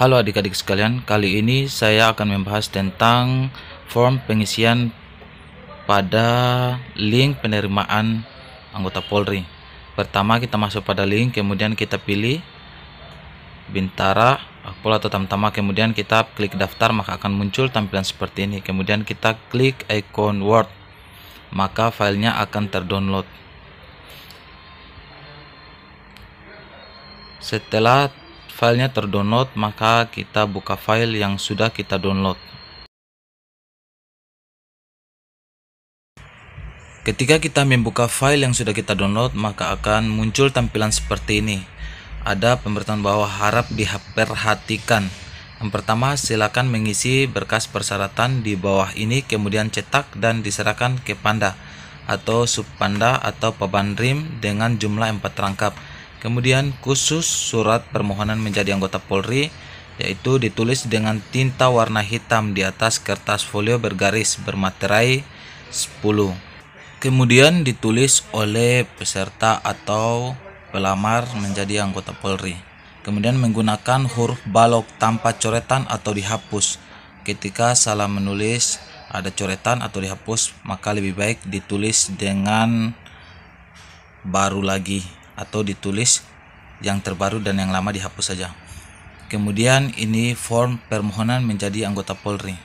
Halo adik-adik sekalian, kali ini saya akan membahas tentang form pengisian pada link penerimaan anggota Polri. Pertama kita masuk pada link, kemudian kita pilih Bintara, Akpol atau Tamtama, kemudian kita klik daftar maka akan muncul tampilan seperti ini. Kemudian kita klik icon Word, maka filenya akan terdownload. Setelah filenya terdownload maka kita buka file yang sudah kita download ketika kita membuka file yang sudah kita download maka akan muncul tampilan seperti ini ada pemberitahuan bahwa harap diperhatikan yang pertama, silakan mengisi berkas persyaratan di bawah ini, kemudian cetak dan diserahkan ke Panda atau Subpanda atau Pabandrim dengan jumlah 4 rangkap. Kemudian khusus surat permohonan menjadi anggota Polri yaitu ditulis dengan tinta warna hitam di atas kertas folio bergaris bermaterai 10. Kemudian ditulis oleh peserta atau pelamar menjadi anggota Polri. Kemudian menggunakan huruf balok tanpa coretan atau dihapus. Ketika salah menulis ada coretan atau dihapus, maka lebih baik ditulis dengan baru lagi atau ditulis yang terbaru dan yang lama dihapus saja. Kemudian ini form permohonan menjadi anggota Polri.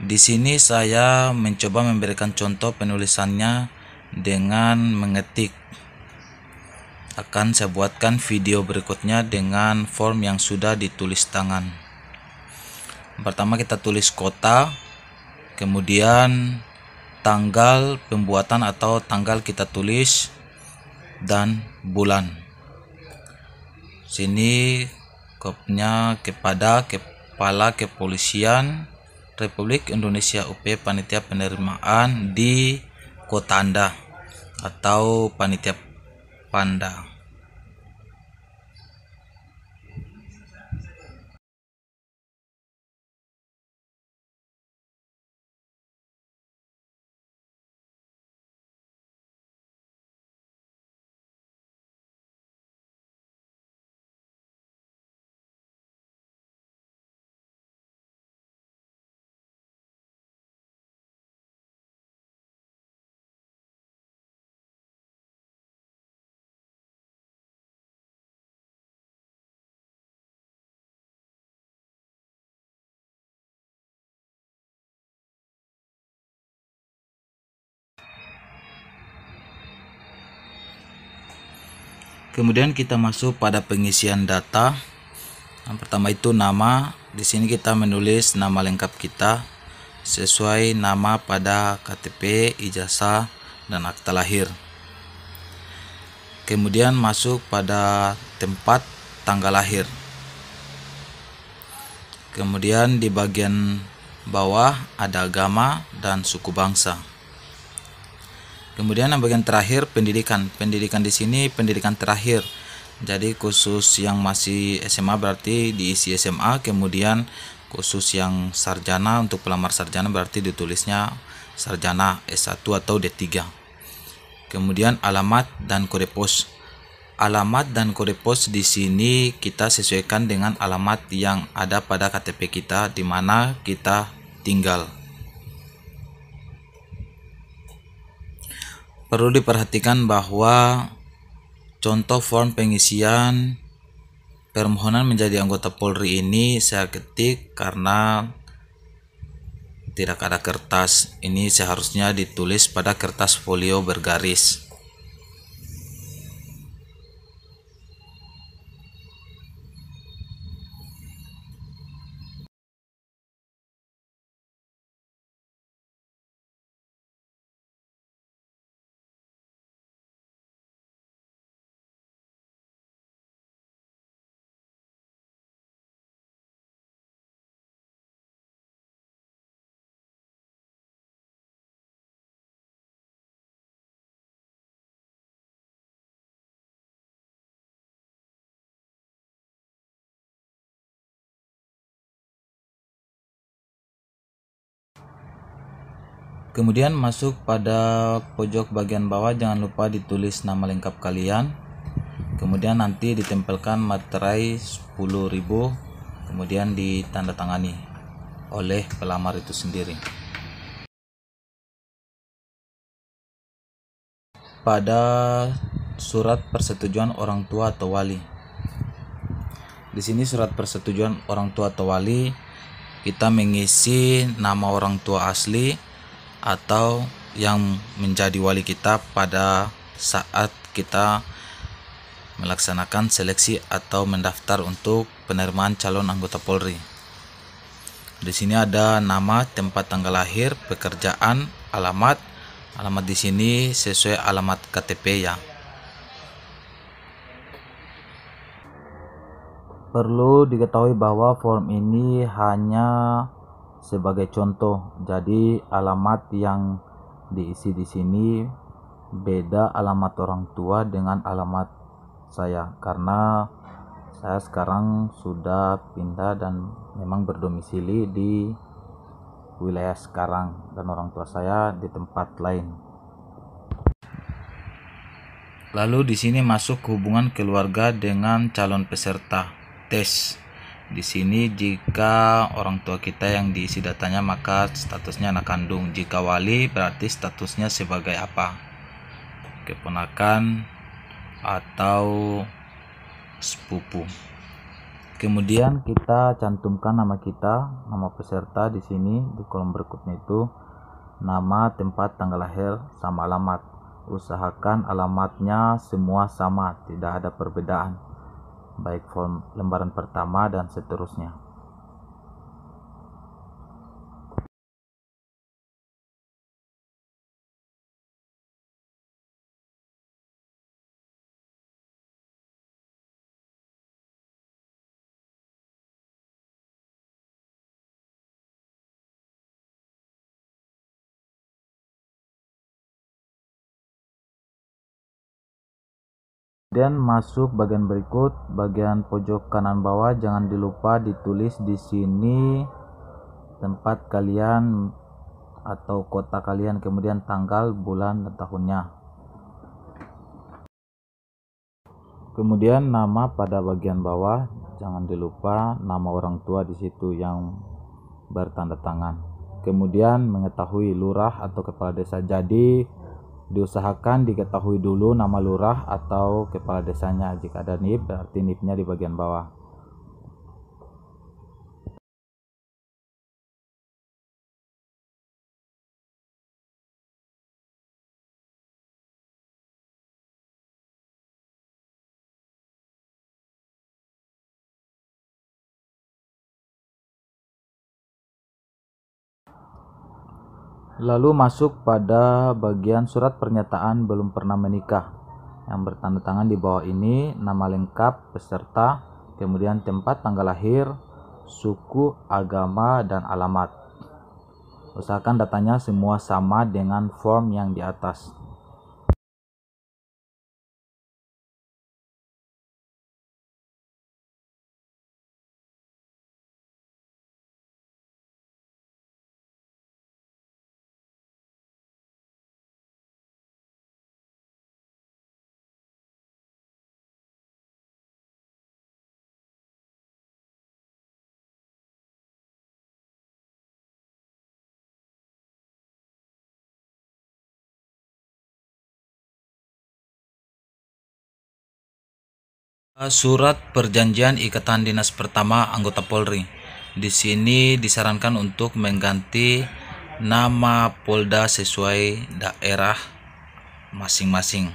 Di sini saya mencoba memberikan contoh penulisannya dengan mengetik. Akan saya buatkan video berikutnya dengan form yang sudah ditulis tangan. Pertama kita tulis kota, kemudian tanggal pembuatan atau tanggal kita tulis dan bulan. Sini kopnya kepada Kepala Kepolisian Republik Indonesia UP Panitia Penerimaan di Kota Anda atau Panitia Panda. kemudian kita masuk pada pengisian data yang pertama itu nama di sini kita menulis nama lengkap kita sesuai nama pada KTP, ijazah, dan akta lahir kemudian masuk pada tempat tanggal lahir kemudian di bagian bawah ada agama dan suku bangsa Kemudian yang bagian terakhir pendidikan. Pendidikan di sini pendidikan terakhir. Jadi khusus yang masih SMA berarti diisi SMA, kemudian khusus yang sarjana untuk pelamar sarjana berarti ditulisnya sarjana S1 atau D3. Kemudian alamat dan kode pos. Alamat dan kode pos di sini kita sesuaikan dengan alamat yang ada pada KTP kita di mana kita tinggal. perlu diperhatikan bahwa contoh form pengisian permohonan menjadi anggota Polri ini saya ketik karena tidak ada kertas ini seharusnya ditulis pada kertas folio bergaris Kemudian masuk pada pojok bagian bawah jangan lupa ditulis nama lengkap kalian. Kemudian nanti ditempelkan materai 10.000 kemudian ditandatangani oleh pelamar itu sendiri. Pada surat persetujuan orang tua atau wali. Di sini surat persetujuan orang tua atau wali kita mengisi nama orang tua asli, atau yang menjadi wali kita pada saat kita melaksanakan seleksi atau mendaftar untuk penerimaan calon anggota Polri. Di sini ada nama, tempat tanggal lahir, pekerjaan, alamat. Alamat di sini sesuai alamat KTP ya. Perlu diketahui bahwa form ini hanya sebagai contoh. Jadi alamat yang diisi di sini beda alamat orang tua dengan alamat saya karena saya sekarang sudah pindah dan memang berdomisili di wilayah sekarang dan orang tua saya di tempat lain. Lalu di sini masuk hubungan keluarga dengan calon peserta tes. Di sini jika orang tua kita yang diisi datanya maka statusnya anak kandung. Jika wali berarti statusnya sebagai apa? Keponakan atau sepupu. Kemudian kita cantumkan nama kita, nama peserta di sini di kolom berikutnya itu nama, tempat, tanggal lahir, sama alamat. Usahakan alamatnya semua sama, tidak ada perbedaan baik form lembaran pertama dan seterusnya. Kemudian masuk bagian berikut, bagian pojok kanan bawah jangan dilupa ditulis di sini tempat kalian atau kota kalian, kemudian tanggal, bulan, dan tahunnya. Kemudian nama pada bagian bawah jangan dilupa nama orang tua di situ yang bertanda tangan. Kemudian mengetahui lurah atau kepala desa. Jadi diusahakan diketahui dulu nama lurah atau kepala desanya jika ada NIP berarti nip di bagian bawah lalu masuk pada bagian surat pernyataan belum pernah menikah yang bertanda tangan di bawah ini nama lengkap peserta kemudian tempat tanggal lahir suku agama dan alamat usahakan datanya semua sama dengan form yang di atas Surat Perjanjian Ikatan Dinas Pertama Anggota Polri. Di sini disarankan untuk mengganti nama Polda sesuai daerah masing-masing.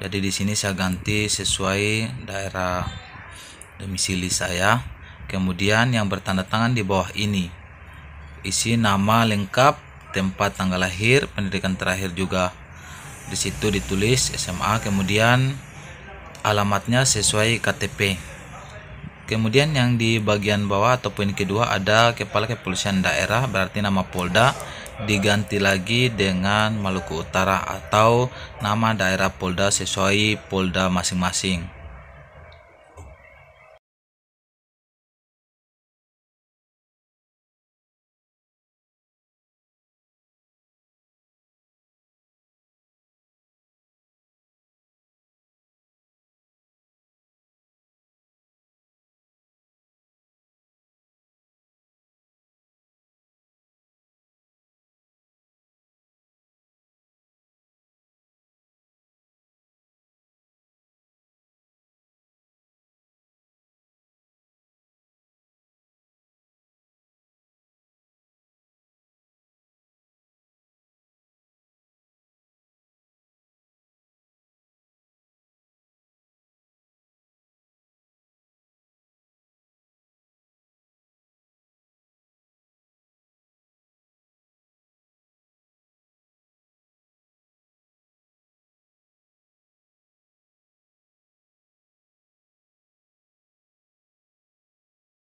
Jadi di sini saya ganti sesuai daerah domisili saya. Kemudian yang bertanda tangan di bawah ini. Isi nama lengkap, tempat tanggal lahir, pendidikan terakhir juga. Di situ ditulis SMA, kemudian alamatnya sesuai KTP. Kemudian yang di bagian bawah atau poin kedua ada kepala kepolisian daerah berarti nama Polda diganti lagi dengan Maluku Utara atau nama daerah Polda sesuai Polda masing-masing.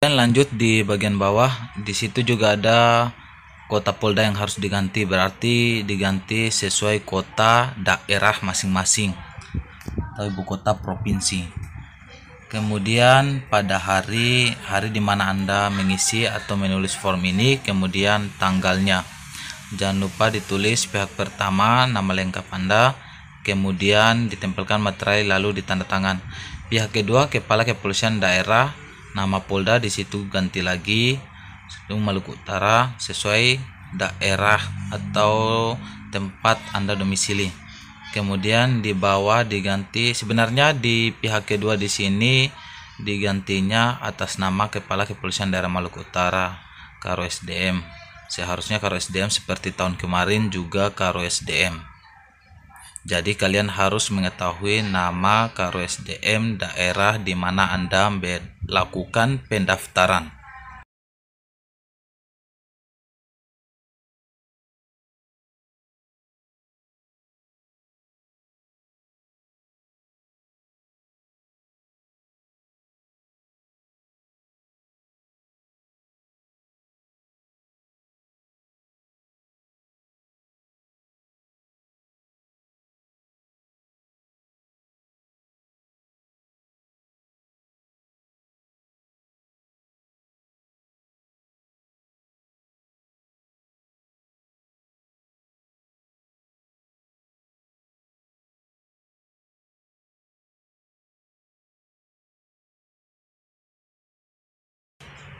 Dan lanjut di bagian bawah, di situ juga ada kota Polda yang harus diganti, berarti diganti sesuai kota daerah masing-masing atau ibu kota provinsi. Kemudian pada hari hari di mana Anda mengisi atau menulis form ini, kemudian tanggalnya. Jangan lupa ditulis pihak pertama nama lengkap Anda, kemudian ditempelkan materai lalu ditandatangan. Pihak kedua kepala kepolisian daerah nama Polda di situ ganti lagi Maluku Utara sesuai daerah atau tempat Anda domisili. Kemudian di bawah diganti sebenarnya di pihak kedua di sini digantinya atas nama Kepala Kepolisian Daerah Maluku Utara Karo SDM. Seharusnya Karo SDM seperti tahun kemarin juga Karo SDM. Jadi kalian harus mengetahui nama Karo SDM daerah di mana Anda melakukan pendaftaran.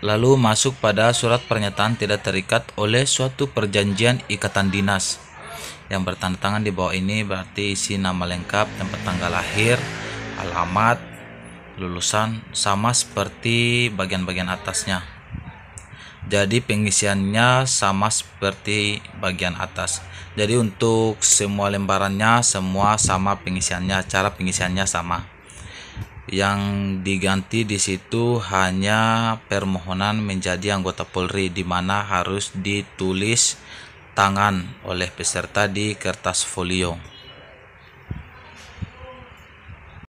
lalu masuk pada surat pernyataan tidak terikat oleh suatu perjanjian ikatan dinas yang bertanda tangan di bawah ini berarti isi nama lengkap tempat tanggal lahir alamat lulusan sama seperti bagian-bagian atasnya jadi pengisiannya sama seperti bagian atas jadi untuk semua lembarannya semua sama pengisiannya cara pengisiannya sama yang diganti di situ hanya permohonan menjadi anggota Polri di mana harus ditulis tangan oleh peserta di kertas folio.